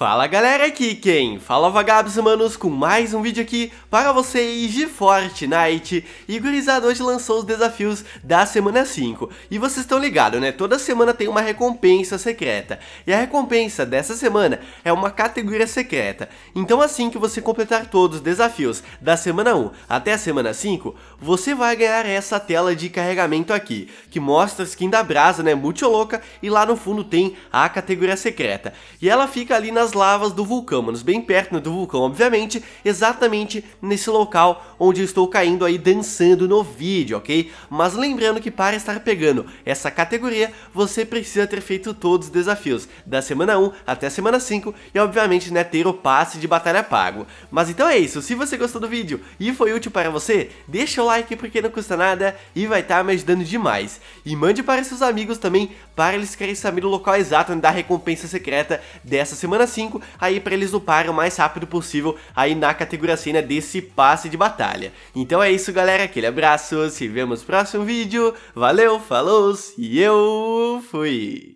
Fala galera, aqui quem? Fala vagabos humanos com mais um vídeo aqui para vocês de Fortnite E gurizada, hoje lançou os desafios da semana 5 E vocês estão ligados né, toda semana tem uma recompensa secreta E a recompensa dessa semana é uma categoria secreta Então assim que você completar todos os desafios da semana 1 até a semana 5 Você vai ganhar essa tela de carregamento aqui Que mostra a skin da brasa, né, muito louca E lá no fundo tem a categoria secreta E ela fica ali nas as lavas do vulcão, manos, bem perto né, do vulcão, obviamente, exatamente nesse local onde eu estou caindo aí dançando no vídeo, ok? Mas lembrando que para estar pegando essa categoria, você precisa ter feito todos os desafios, da semana 1 até a semana 5, e obviamente, né, ter o passe de batalha pago. Mas então é isso, se você gostou do vídeo e foi útil para você, deixa o like porque não custa nada e vai estar tá me ajudando demais. E mande para seus amigos também, para eles querem saber o local exato da recompensa secreta dessa semana 5, 5, aí para eles uparem o mais rápido possível aí na categoria cena né, desse passe de batalha. Então é isso, galera, aquele abraço, se vemos no próximo vídeo, valeu, falou e eu fui!